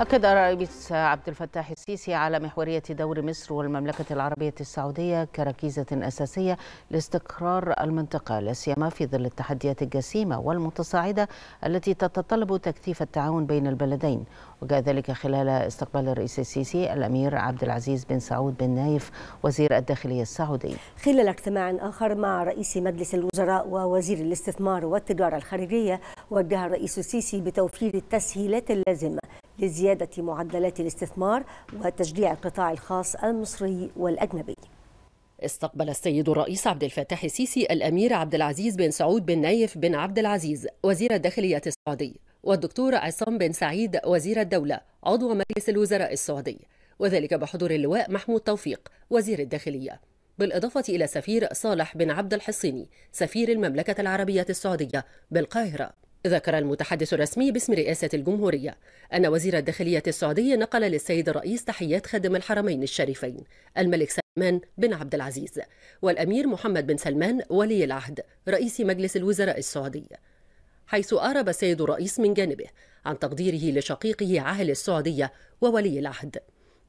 أكد الرئيس عبد الفتاح السيسي على محورية دور مصر والمملكة العربية السعودية كركيزة أساسية لاستقرار المنطقة لا سيما في ظل التحديات الجسيمة والمتصاعدة التي تتطلب تكثيف التعاون بين البلدين وجاء ذلك خلال استقبال الرئيس السيسي الأمير عبد العزيز بن سعود بن نايف وزير الداخلية السعودي خلال اجتماع آخر مع رئيس مجلس الوزراء ووزير الاستثمار والتجارة الخارجية وجه الرئيس السيسي بتوفير التسهيلات اللازمة لزيادة معدلات الاستثمار وتشجيع القطاع الخاص المصري والأجنبي استقبل السيد الرئيس عبد الفتاح السيسي الأمير عبد العزيز بن سعود بن نايف بن عبد العزيز وزير الداخلية السعودي والدكتور عصام بن سعيد وزير الدولة عضو مجلس الوزراء السعودي وذلك بحضور اللواء محمود توفيق وزير الداخلية بالإضافة إلى سفير صالح بن عبد الحصيني سفير المملكة العربية السعودية بالقاهرة ذكر المتحدث الرسمي باسم رئاسة الجمهورية أن وزير الداخلية السعودي نقل للسيد الرئيس تحيات خادم الحرمين الشريفين الملك سلمان بن عبد العزيز والأمير محمد بن سلمان ولي العهد رئيس مجلس الوزراء السعودي حيث أعرب السيد الرئيس من جانبه عن تقديره لشقيقه عهل السعودية وولي العهد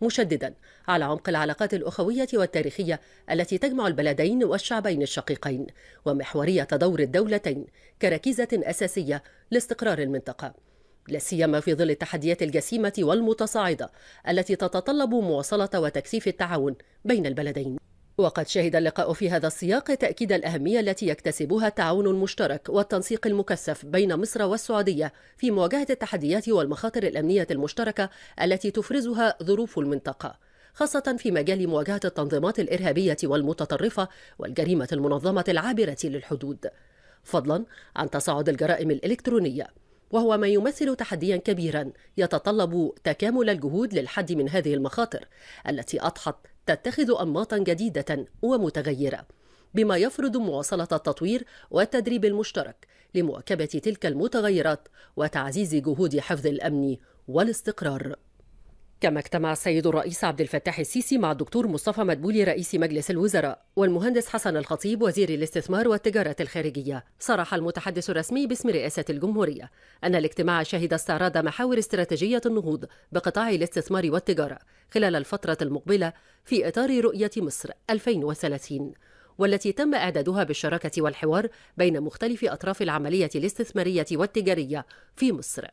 مشددا على عمق العلاقات الأخوية والتاريخية التي تجمع البلدين والشعبين الشقيقين ومحورية دور الدولتين كركيزة أساسية لاستقرار المنطقة لا سيما في ظل التحديات الجسيمة والمتصاعدة التي تتطلب مواصلة وتكثيف التعاون بين البلدين وقد شهد اللقاء في هذا السياق تأكيد الأهمية التي يكتسبها التعاون المشترك والتنسيق المكثف بين مصر والسعودية في مواجهة التحديات والمخاطر الأمنية المشتركة التي تفرزها ظروف المنطقة خاصة في مجال مواجهة التنظيمات الإرهابية والمتطرفة والجريمة المنظمة العابرة للحدود فضلا عن تصاعد الجرائم الإلكترونية وهو ما يمثل تحديا كبيرا يتطلب تكامل الجهود للحد من هذه المخاطر التي اضحت تتخذ أنماطا جديدة ومتغيرة بما يفرض مواصلة التطوير والتدريب المشترك لمواكبة تلك المتغيرات وتعزيز جهود حفظ الأمن والاستقرار كما اجتمع السيد الرئيس عبد الفتاح السيسي مع الدكتور مصطفى مدبولي رئيس مجلس الوزراء والمهندس حسن الخطيب وزير الاستثمار والتجارة الخارجية صرح المتحدث الرسمي باسم رئاسة الجمهورية أن الاجتماع شهد استعراض محاور استراتيجية النهوض بقطاع الاستثمار والتجارة خلال الفترة المقبلة في إطار رؤية مصر 2030 والتي تم إعدادها بالشراكة والحوار بين مختلف أطراف العملية الاستثمارية والتجارية في مصر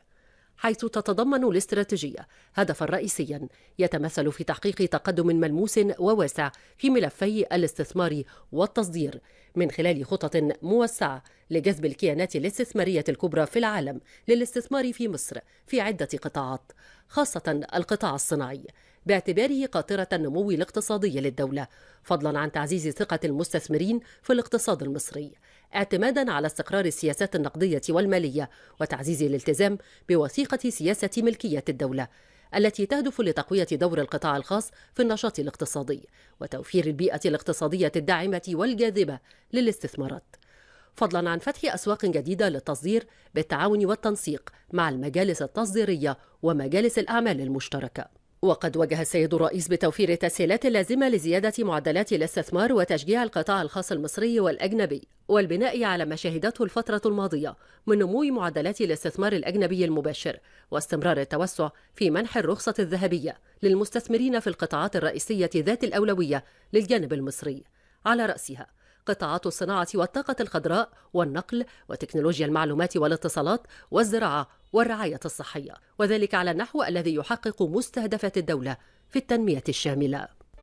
حيث تتضمن الاستراتيجية هدفا رئيسيا يتمثل في تحقيق تقدم ملموس وواسع في ملفي الاستثمار والتصدير من خلال خطط موسعة لجذب الكيانات الاستثمارية الكبرى في العالم للاستثمار في مصر في عدة قطاعات خاصة القطاع الصناعي باعتباره قاطرة النمو الاقتصادي للدولة فضلا عن تعزيز ثقة المستثمرين في الاقتصاد المصري اعتمادا على استقرار السياسات النقدية والمالية وتعزيز الالتزام بوثيقة سياسة ملكية الدولة التي تهدف لتقوية دور القطاع الخاص في النشاط الاقتصادي وتوفير البيئة الاقتصادية الداعمة والجاذبة للاستثمارات فضلا عن فتح أسواق جديدة للتصدير بالتعاون والتنسيق مع المجالس التصديرية ومجالس الأعمال المشتركة وقد وجه السيد الرئيس بتوفير التسهيلات اللازمة لزيادة معدلات الاستثمار وتشجيع القطاع الخاص المصري والأجنبي والبناء على ما شهدته الفترة الماضية من نمو معدلات الاستثمار الأجنبي المباشر واستمرار التوسع في منح الرخصة الذهبية للمستثمرين في القطاعات الرئيسية ذات الأولوية للجانب المصري على رأسها قطاعات الصناعة والطاقة الخضراء والنقل وتكنولوجيا المعلومات والاتصالات والزراعة والرعاية الصحية وذلك على النحو الذي يحقق مستهدفات الدولة في التنمية الشاملة